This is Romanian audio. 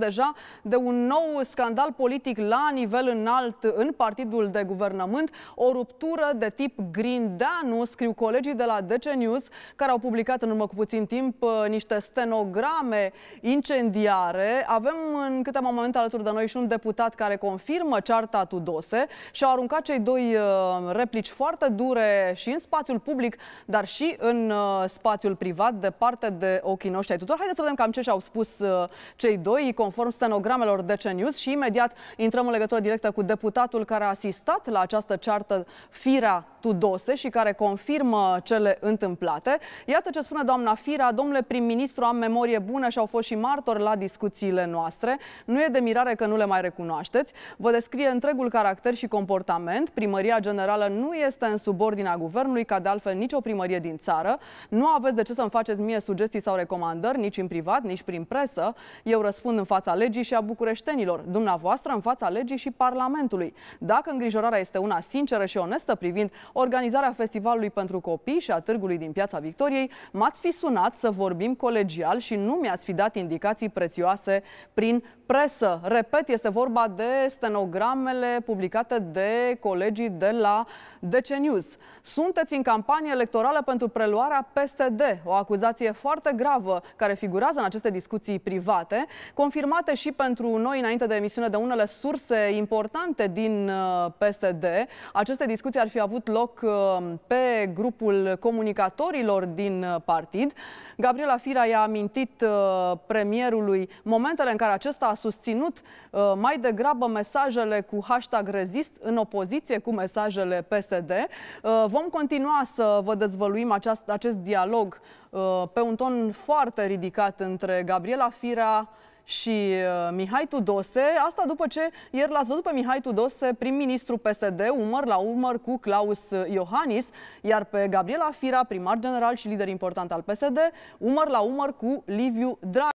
deja de un nou scandal politic la nivel înalt în partidul de guvernământ, o ruptură de tip Grindeanu, scriu colegii de la DC News, care au publicat în urmă cu puțin timp uh, niște stenograme incendiare. Avem în câteva momente alături de noi și un deputat care confirmă cearta Tudose și a aruncat cei doi uh, replici foarte dure și în spațiul public, dar și în uh, spațiul privat, departe de ochii noștri ai tuturor. Haideți să vedem cam ce și-au spus cei doi, conform stenogramelor de News și imediat intrăm în legătură directă cu deputatul care a asistat la această ceartă Fira Tudose și care confirmă cele întâmplate. Iată ce spune doamna Fira, domnule prim-ministru, am memorie bună și au fost și martori la discuțiile noastre. Nu e de mirare că nu le mai recunoașteți. Vă descrie întregul caracter și comportament. Primăria Generală nu este în subordinea guvernului, ca de altfel nicio primărie din țară. Nu aveți de ce să-mi faceți mie sugestii sau recomandări, nici în privat, nici prin presă. Eu răspund în față fața legii și a bucureștenilor, dumneavoastră în fața legii și Parlamentului. Dacă îngrijorarea este una sinceră și onestă privind organizarea festivalului pentru copii și a târgului din Piața Victoriei, m-ați fi sunat să vorbim colegial și nu mi-ați fi dat indicații prețioase prin presă. Repet, este vorba de stenogramele publicate de colegii de la DC News. Sunteți în campanie electorală pentru preluarea PSD, o acuzație foarte gravă care figurează în aceste discuții private, confirmată informate și pentru noi înainte de emisiune de unele surse importante din uh, PSD. Aceste discuții ar fi avut loc uh, pe grupul comunicatorilor din uh, partid. Gabriela Fira i-a amintit premierului momentele în care acesta a susținut mai degrabă mesajele cu hashtag rezist în opoziție cu mesajele PSD. Vom continua să vă dezvăluim aceast, acest dialog pe un ton foarte ridicat între Gabriela Firea și uh, Mihai Tudose. Asta după ce ieri l-ați văzut pe Mihai Tudose, prim-ministru PSD, umăr la umăr cu Claus Iohannis, iar pe Gabriela Fira, primar general și lider important al PSD, umăr la umăr cu Liviu Dragnea.